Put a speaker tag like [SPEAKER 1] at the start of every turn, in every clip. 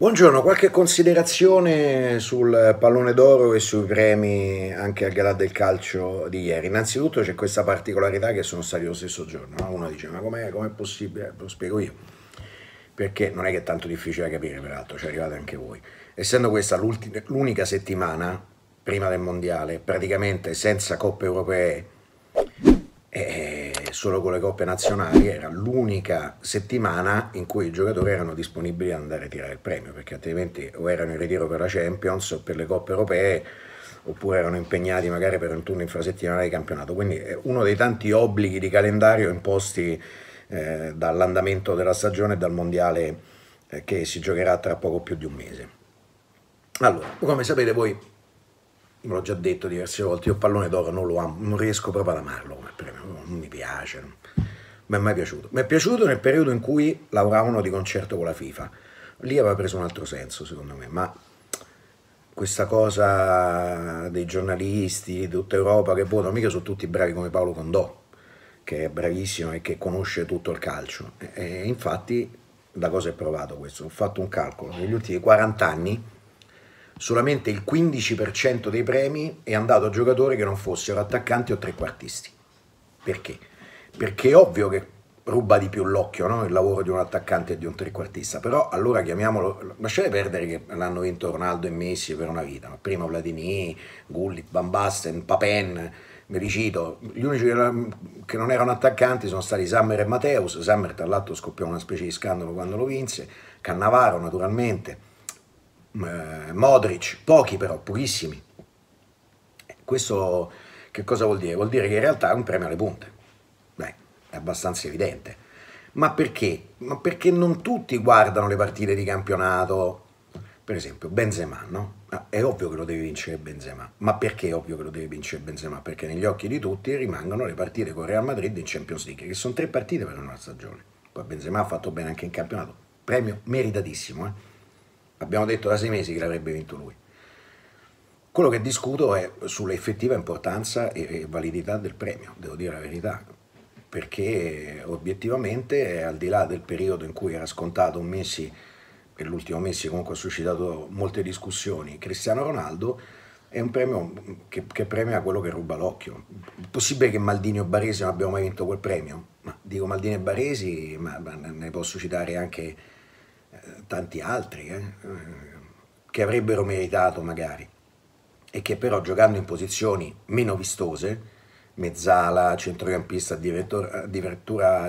[SPEAKER 1] Buongiorno, qualche considerazione sul pallone d'oro e sui premi anche al Galà del Calcio di ieri. Innanzitutto c'è questa particolarità che sono stati lo stesso giorno. Uno dice ma com'è, com'è possibile? Lo spiego io. Perché non è che è tanto difficile da capire, peraltro, ci arrivate anche voi. Essendo questa l'unica settimana prima del Mondiale, praticamente senza coppe europee, eh, solo con le coppe nazionali era l'unica settimana in cui i giocatori erano disponibili ad andare a tirare il premio, perché altrimenti o erano in ritiro per la Champions o per le coppe europee oppure erano impegnati magari per un turno infrasettimanale di campionato. Quindi è eh, uno dei tanti obblighi di calendario imposti eh, dall'andamento della stagione e dal mondiale eh, che si giocherà tra poco più di un mese. Allora, come sapete voi, ve l'ho già detto diverse volte, io pallone d'oro non lo amo, non riesco proprio ad amarlo come non mi piace, non mi è mai piaciuto. Mi è piaciuto nel periodo in cui lavoravano di concerto con la FIFA. Lì aveva preso un altro senso, secondo me, ma questa cosa dei giornalisti di tutta Europa che votano, mica sono tutti bravi come Paolo Condò, che è bravissimo e che conosce tutto il calcio. E infatti da cosa è provato questo? Ho fatto un calcolo, negli ultimi 40 anni solamente il 15% dei premi è andato a giocatori che non fossero attaccanti o trequartisti. Perché? Perché è ovvio che ruba di più l'occhio no? il lavoro di un attaccante e di un trequartista, però allora chiamiamolo, lasciate perdere che l'hanno vinto Ronaldo e Messi per una vita, prima Vladimir, Gullit, Van Basten, Papen, me li cito, gli unici che non erano attaccanti sono stati Sammer e Mateus, Sammer tra l'altro scoppiò una specie di scandalo quando lo vinse, Cannavaro naturalmente, eh, Modric, pochi però, pochissimi. Questo che cosa vuol dire? Vuol dire che in realtà è un premio alle punte. Beh, è abbastanza evidente. Ma perché? Ma perché non tutti guardano le partite di campionato. Per esempio, Benzema, no? È ovvio che lo deve vincere Benzema. Ma perché è ovvio che lo deve vincere Benzema? Perché negli occhi di tutti rimangono le partite con Real Madrid in Champions League, che sono tre partite per una stagione. Poi Benzema ha fatto bene anche in campionato. Premio meritatissimo, eh? Abbiamo detto da sei mesi che l'avrebbe vinto lui. Quello che discuto è sull'effettiva importanza e validità del premio, devo dire la verità, perché obiettivamente al di là del periodo in cui era scontato un Messi, e l'ultimo Messi comunque ha suscitato molte discussioni, Cristiano Ronaldo è un premio che, che premia quello che ruba l'occhio. Possibile che Maldini o Baresi non abbiano mai vinto quel premio? Ma, dico Maldini e Baresi, ma, ma ne posso citare anche eh, tanti altri eh, che avrebbero meritato magari e che però giocando in posizioni meno vistose, mezzala, centrocampista, addirittura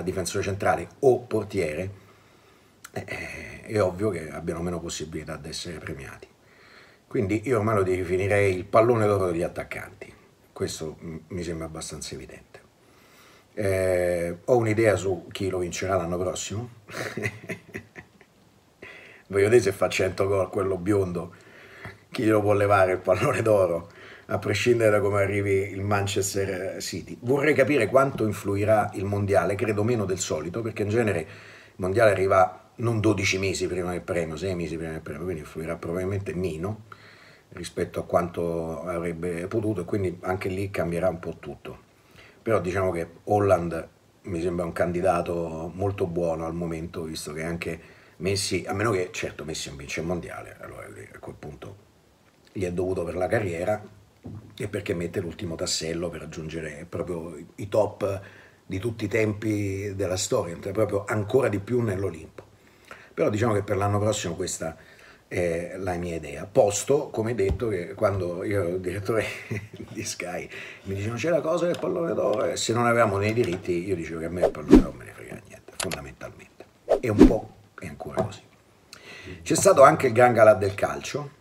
[SPEAKER 1] difensore centrale o portiere, eh, è ovvio che abbiano meno possibilità di essere premiati. Quindi io ormai lo definirei il pallone d'oro degli attaccanti, questo mm, mi sembra abbastanza evidente. Eh, ho un'idea su chi lo vincerà l'anno prossimo. Voglio dire se fa 100 gol quello biondo chi glielo può levare il pallone d'oro, a prescindere da come arrivi il Manchester City. Vorrei capire quanto influirà il mondiale, credo meno del solito, perché in genere il mondiale arriva non 12 mesi prima del premio, 6 mesi prima del premio, quindi influirà probabilmente meno rispetto a quanto avrebbe potuto e quindi anche lì cambierà un po' tutto. Però diciamo che Holland mi sembra un candidato molto buono al momento, visto che anche Messi, a meno che certo Messi non vince il mondiale, allora a quel punto gli è dovuto per la carriera e perché mette l'ultimo tassello per raggiungere proprio i top di tutti i tempi della storia, proprio ancora di più nell'Olimpo. Però diciamo che per l'anno prossimo questa è la mia idea. Posto, come detto, che quando io ero direttore di Sky mi dicevano c'è la cosa del pallone d'oro e se non avevamo nei diritti io dicevo che a me il pallone d'oro non me ne frega niente, fondamentalmente. E un po' è ancora così. C'è stato anche il Gran Galà del calcio,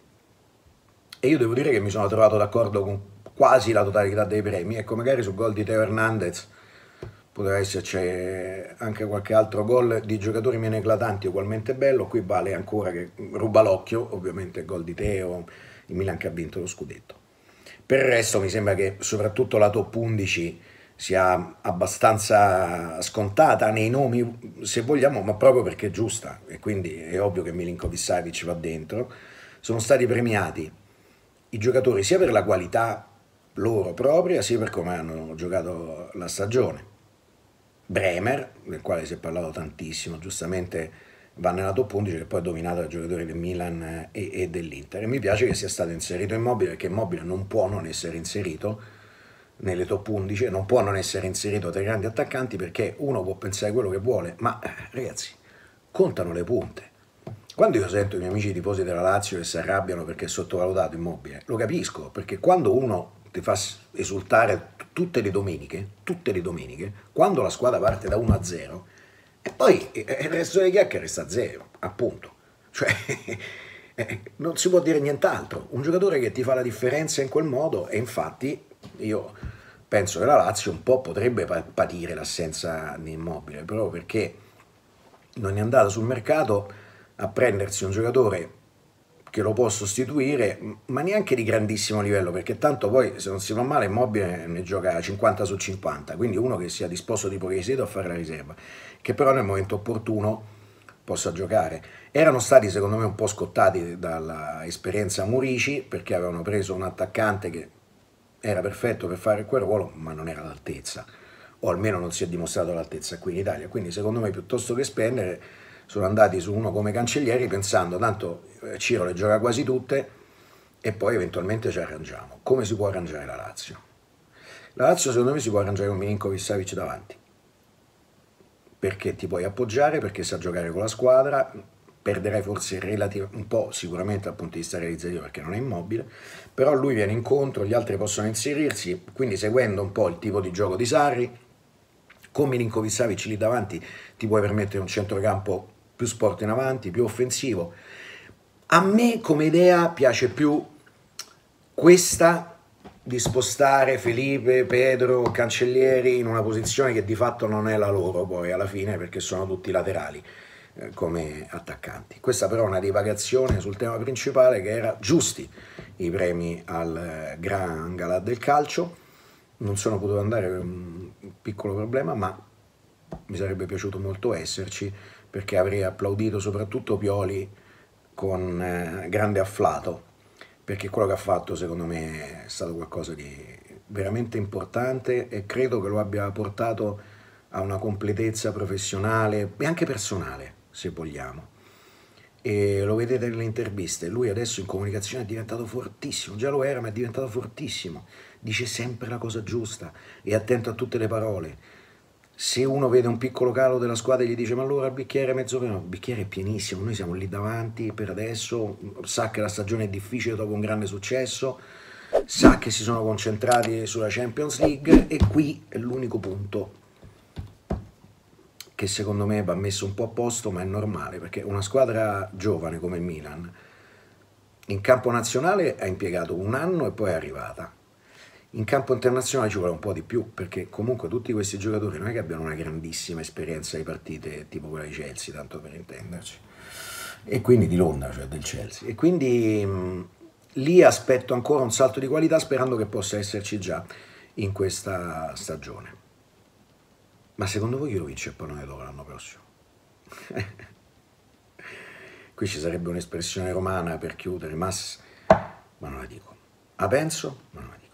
[SPEAKER 1] e io devo dire che mi sono trovato d'accordo con quasi la totalità dei premi. Ecco, magari sul gol di Teo Hernandez poteva esserci anche qualche altro gol di giocatori meno eclatanti, ugualmente bello. Qui vale ancora che ruba l'occhio, ovviamente, il gol di Teo, il Milan che ha vinto lo scudetto. Per il resto mi sembra che soprattutto la top 11 sia abbastanza scontata nei nomi, se vogliamo, ma proprio perché è giusta. E quindi è ovvio che Milinkovic Savic va dentro. Sono stati premiati i giocatori sia per la qualità loro propria sia per come hanno giocato la stagione.
[SPEAKER 2] Bremer,
[SPEAKER 1] del quale si è parlato tantissimo, giustamente va nella top 11 che poi è dominato dai giocatori del Milan e, e dell'Inter. E mi piace che sia stato inserito Immobile perché Immobile non può non essere inserito nelle top 11 non può non essere inserito tra i grandi attaccanti perché uno può pensare quello che vuole, ma eh, ragazzi, contano le punte. Quando io sento i miei amici tifosi della Lazio che si arrabbiano perché è sottovalutato immobile, lo capisco, perché quando uno ti fa esultare tutte le domeniche, tutte le domeniche, quando la squadra parte da 1 a 0, e poi il resto delle chiacchiere sta a 0, appunto. Cioè, eh, non si può dire nient'altro. Un giocatore che ti fa la differenza in quel modo, e infatti io penso che la Lazio un po' potrebbe patire l'assenza di immobile, proprio perché non è andata sul mercato a prendersi un giocatore che lo può sostituire, ma neanche di grandissimo livello, perché tanto poi se non si fa male Immobile ne gioca 50 su 50, quindi uno che sia disposto tipo Chieseto a fare la riserva, che però nel momento opportuno possa giocare. Erano stati secondo me un po' scottati dall'esperienza Murici, perché avevano preso un attaccante che era perfetto per fare quel ruolo, ma non era all'altezza, o almeno non si è dimostrato all'altezza qui in Italia, quindi secondo me piuttosto che spendere sono andati su uno come cancellieri pensando tanto eh, Ciro le gioca quasi tutte e poi eventualmente ci arrangiamo. Come si può arrangiare la Lazio? La Lazio secondo me si può arrangiare con Milinkovic Savic davanti perché ti puoi appoggiare, perché sa giocare con la squadra, perderai forse un po' sicuramente dal punto di vista realizzativo perché non è immobile, però lui viene incontro, gli altri possono inserirsi, quindi seguendo un po' il tipo di gioco di Sarri, con Milinkovic Savic lì davanti ti puoi permettere un centrocampo più sport in avanti, più offensivo. A me come idea piace più questa di spostare Felipe, Pedro, Cancellieri in una posizione che di fatto non è la loro poi alla fine perché sono tutti laterali eh, come attaccanti. Questa però è una divagazione sul tema principale che era giusti i premi al eh, Gran Galà del calcio. Non sono potuto andare per un piccolo problema, ma mi sarebbe piaciuto molto esserci perché avrei applaudito soprattutto Pioli con eh, grande afflato, perché quello che ha fatto secondo me è stato qualcosa di veramente importante e credo che lo abbia portato a una completezza professionale e anche personale, se vogliamo. E lo vedete nelle interviste, lui adesso in comunicazione è diventato fortissimo, già lo era ma è diventato fortissimo, dice sempre la cosa giusta, è attento a tutte le parole, se uno vede un piccolo calo della squadra e gli dice ma allora il bicchiere è mezzo pieno, il bicchiere è pienissimo, noi siamo lì davanti per adesso, sa che la stagione è difficile dopo un grande successo, sa che si sono concentrati sulla Champions League e qui è l'unico punto che secondo me va messo un po' a posto ma è normale perché una squadra giovane come il Milan in campo nazionale ha impiegato un anno e poi è arrivata in campo internazionale ci vuole un po' di più, perché comunque tutti questi giocatori non è che abbiano una grandissima esperienza di partite tipo quella di Chelsea, tanto per intenderci, e quindi di Londra, cioè del Chelsea. E quindi mh, mm, lì aspetto ancora un salto di qualità sperando che possa esserci già in questa stagione. Ma secondo voi chi lo vince il pallone d'oro l'anno prossimo? Qui ci sarebbe un'espressione romana per chiudere, ma, ma non la dico. A penso, ma non la dico.